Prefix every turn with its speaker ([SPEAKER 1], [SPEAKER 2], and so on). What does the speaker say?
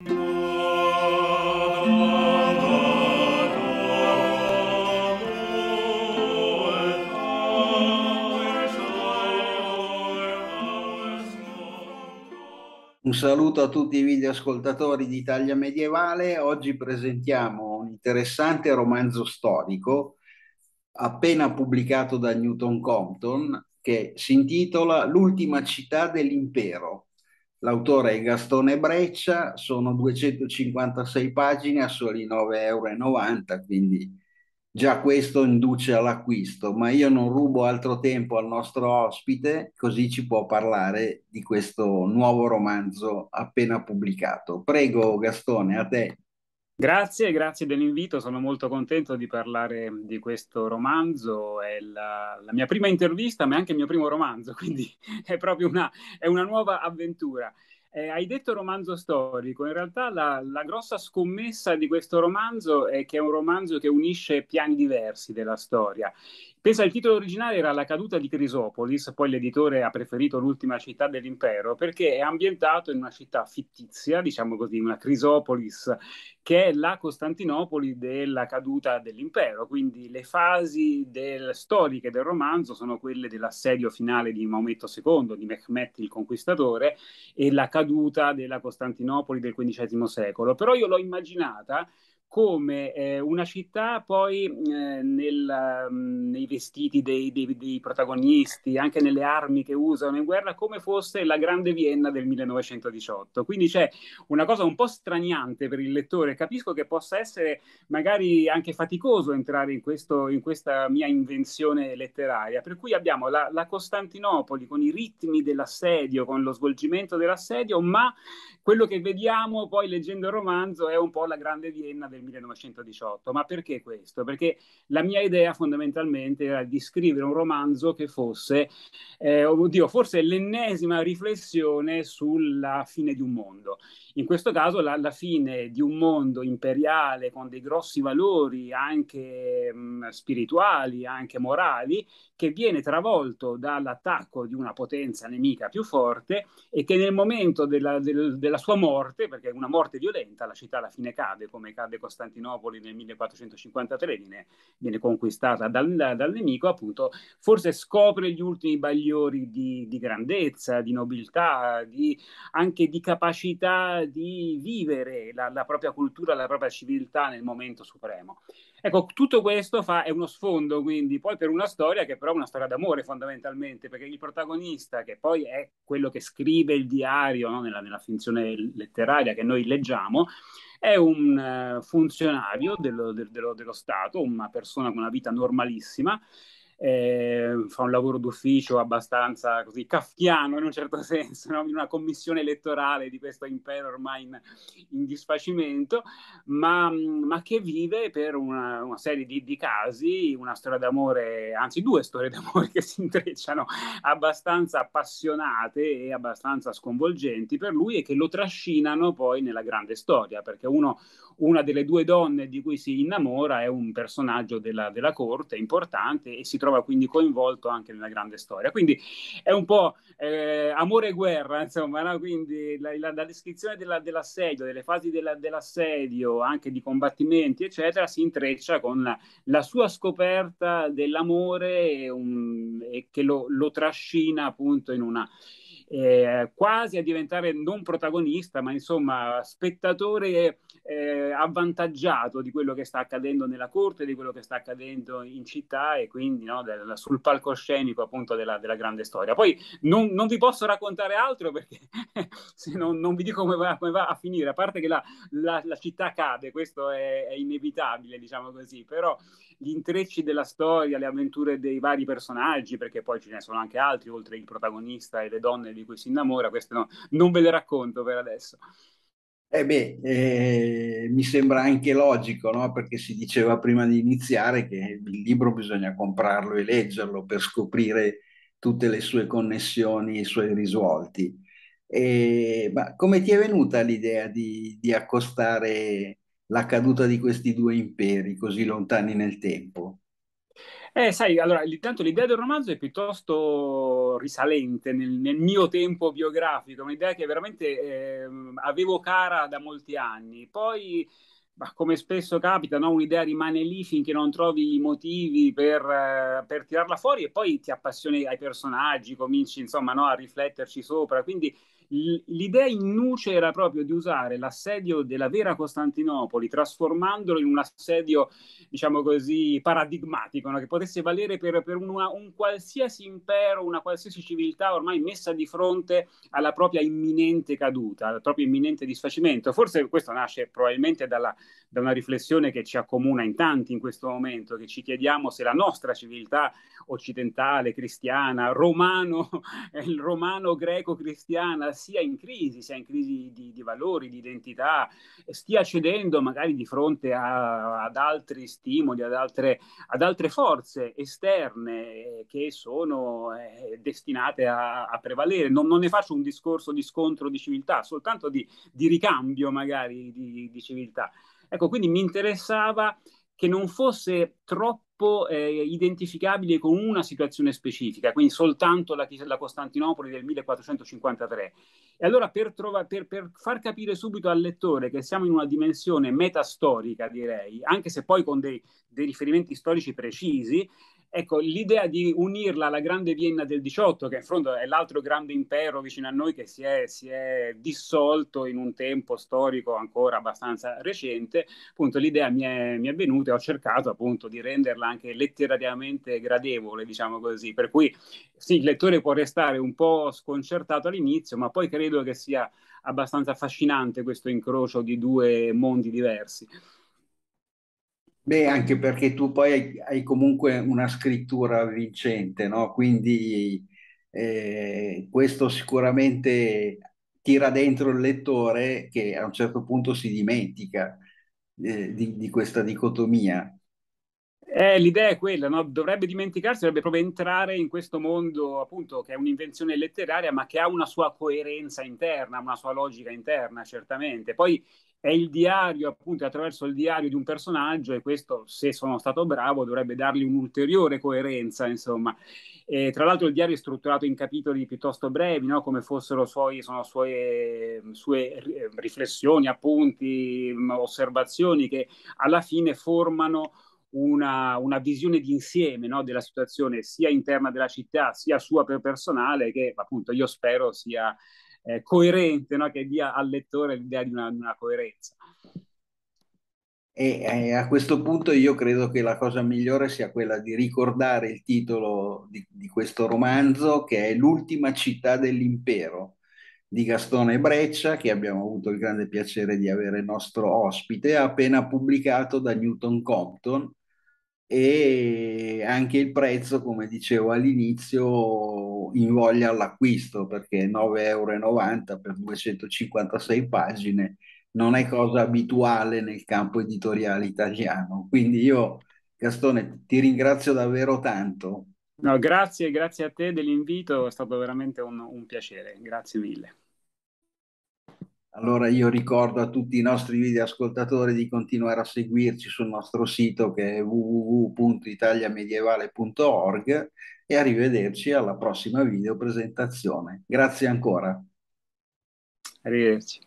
[SPEAKER 1] Un
[SPEAKER 2] saluto a tutti i videoascoltatori di Italia Medievale. Oggi presentiamo un interessante romanzo storico appena pubblicato da Newton Compton che si intitola L'ultima città dell'impero L'autore è Gastone Breccia, sono 256 pagine a soli 9,90 euro, quindi già questo induce all'acquisto, ma io non rubo altro tempo al nostro ospite, così ci può parlare di questo nuovo romanzo appena pubblicato. Prego Gastone, a te.
[SPEAKER 1] Grazie, grazie dell'invito, sono molto contento di parlare di questo romanzo, è la, la mia prima intervista ma è anche il mio primo romanzo, quindi è proprio una, è una nuova avventura. Eh, hai detto romanzo storico, in realtà la, la, grossa scommessa di questo romanzo è che è un romanzo che unisce piani diversi della storia. Pensa, il titolo originale era La caduta di Crisopolis, poi l'editore ha preferito l'ultima città dell'impero perché è ambientato in una città fittizia, diciamo così, una Crisopolis, che è la Costantinopoli della caduta dell'impero. Quindi le fasi del, storiche del romanzo sono quelle dell'assedio finale di Maometto II, di Mehmet il Conquistatore, e la caduta della Costantinopoli del XV secolo. Però io l'ho immaginata come eh, una città poi eh, nel, um, nei vestiti dei, dei, dei, protagonisti, anche nelle armi che usano in guerra, come fosse la grande Vienna del 1918. Quindi c'è una cosa un po' straniante per il lettore. Capisco che possa essere magari anche faticoso entrare in, questo, in questa mia invenzione letteraria, per cui abbiamo la, la Costantinopoli con i ritmi dell'assedio, con lo svolgimento dell'assedio, ma quello che vediamo poi leggendo il romanzo è un po' la grande Vienna del del 1918. Ma perché questo? Perché la mia idea fondamentalmente era di scrivere un romanzo che fosse, eh, oddio, forse l'ennesima riflessione sulla fine di un mondo. In questo caso la, la fine di un mondo imperiale con dei grossi valori anche mh, mm, spirituali, anche morali, che viene travolto dall'attacco di una potenza nemica più forte e che nel momento della, del, della sua morte, perché è una morte violenta, la città alla fine cade come cade con Costantinopoli nel 1453, viene, viene conquistata dal, dal, nemico, appunto, forse scopre gli ultimi bagliori di, di grandezza, di nobiltà, di, anche di capacità di vivere la, la propria cultura, la propria civiltà nel momento supremo. Ecco, tutto questo fa, è uno sfondo quindi poi per una storia che però è una storia d'amore fondamentalmente, perché il protagonista, che poi è quello che scrive il diario no? nella, nella finzione letteraria che noi leggiamo, è un eh, funzionario dello, dello, dello, dello Stato, una persona con una vita normalissima, eh, fa un lavoro d'ufficio abbastanza così kafkiano in un certo senso, no? in una commissione elettorale di questo impero ormai in, in disfacimento, ma, ma, che vive per una, una serie di, di, casi, una storia d'amore, anzi due storie d'amore che si intrecciano abbastanza appassionate e abbastanza sconvolgenti per lui e che lo trascinano poi nella grande storia, perché uno, una delle due donne di cui si innamora è un personaggio della, della corte importante e si trova trova quindi coinvolto anche nella grande storia. Quindi è un po' eh, amore e guerra, insomma, no? quindi la, la, la descrizione della, dell'assedio, delle fasi della, dell'assedio, anche di combattimenti, eccetera, si intreccia con la, la sua scoperta dell'amore e, un, e che lo, lo trascina appunto in una... Eh, quasi a diventare non protagonista, ma insomma spettatore eh, avvantaggiato di quello che sta accadendo nella corte, di quello che sta accadendo in città e quindi no, del, sul palcoscenico appunto della, della grande storia. Poi non, non, vi posso raccontare altro perché se non, non vi dico come va, come va, a finire, a parte che la, la, la città cade, questo è, è, inevitabile, diciamo così, però gli intrecci della storia, le avventure dei vari personaggi, perché poi ce ne sono anche altri, oltre il protagonista e le donne di cui si innamora, queste no, non ve le racconto per adesso.
[SPEAKER 2] Eh beh, eh, mi sembra anche logico, no? perché si diceva prima di iniziare che il libro bisogna comprarlo e leggerlo per scoprire tutte le sue connessioni, e i suoi risvolti. E, ma come ti è venuta l'idea di, di accostare la caduta di questi due imperi così lontani nel tempo?
[SPEAKER 1] Eh, sai, allora, intanto l'idea del romanzo è piuttosto risalente nel, nel mio tempo biografico, un'idea che veramente eh, avevo cara da molti anni. Poi, come spesso capita, no? un'idea rimane lì finché non trovi i motivi per, eh, per, tirarla fuori e poi ti appassioni ai personaggi, cominci insomma no? a rifletterci sopra. Quindi l'idea in nuce era proprio di usare l'assedio della vera Costantinopoli, trasformandolo in un assedio, diciamo così, paradigmatico, no? che potesse valere per, per una, un qualsiasi impero, una qualsiasi civiltà ormai messa di fronte alla propria imminente caduta, al proprio imminente disfacimento. Forse questo nasce probabilmente dalla, da una riflessione che ci accomuna in tanti in questo momento, che ci chiediamo se la nostra civiltà occidentale, cristiana, romano, il romano greco cristiana sia in crisi, sia in crisi di, di valori, di identità, stia cedendo magari di fronte a, ad altri stimoli, ad altre, ad altre, forze esterne eh, che sono eh, destinate a, a prevalere. Non, non, ne faccio un discorso di scontro di civiltà, soltanto di, di ricambio magari di, di civiltà. Ecco, quindi mi interessava che non fosse troppo eh, identificabile con una situazione specifica, quindi soltanto la, la Costantinopoli del 1453. E allora per, trova, per, per, far capire subito al lettore che siamo in una dimensione metastorica, direi, anche se poi con dei, dei riferimenti storici precisi, Ecco, l'idea di unirla alla grande Vienna del 18, che in fondo è l'altro grande impero vicino a noi che si è, si è dissolto in un tempo storico ancora abbastanza recente, appunto l'idea mi è, mi è venuta e ho cercato appunto di renderla anche letterariamente gradevole, diciamo così, per cui sì, il lettore può restare un po' sconcertato all'inizio, ma poi credo che sia abbastanza affascinante questo incrocio di due mondi diversi.
[SPEAKER 2] Beh, anche perché tu poi hai, hai comunque una scrittura vincente, no? Quindi eh, questo sicuramente tira dentro il lettore che a un certo punto si dimentica eh, di, di questa dicotomia.
[SPEAKER 1] Eh, l'idea è quella, no? dovrebbe dimenticarsi, dovrebbe proprio entrare in questo mondo, appunto, che è un'invenzione letteraria, ma che ha una sua coerenza interna, una sua logica interna, certamente. Poi è il diario, appunto, attraverso il diario di un personaggio e questo, se sono stato bravo, dovrebbe dargli un'ulteriore coerenza, insomma. E, eh, tra l'altro il diario è strutturato in capitoli piuttosto brevi, no? come fossero suoi, sue, sue eh, riflessioni, appunti, mm, osservazioni che alla fine formano una, una, visione d'insieme no, della situazione sia interna della città sia sua per personale che appunto io spero sia eh, coerente, no? che dia al lettore l'idea di una, una coerenza.
[SPEAKER 2] E eh, a questo punto io credo che la cosa migliore sia quella di ricordare il titolo di, di questo romanzo, che è L'ultima città dell'impero di Gastone Breccia, che abbiamo avuto il grande piacere di avere nostro ospite, appena pubblicato da Newton Compton e anche il prezzo, come dicevo all'inizio, invoglia all'acquisto perché 9,90 euro per 256 pagine non è cosa abituale nel campo editoriale italiano. Quindi io, Gastone, ti ringrazio davvero tanto.
[SPEAKER 1] No, grazie, grazie a te dell'invito, è stato veramente un, un piacere, grazie mille.
[SPEAKER 2] Allora io ricordo a tutti i nostri videoascoltatori di continuare a seguirci sul nostro sito che è www.italiamedievale.org e arrivederci alla prossima video presentazione. Grazie ancora. Arrivederci.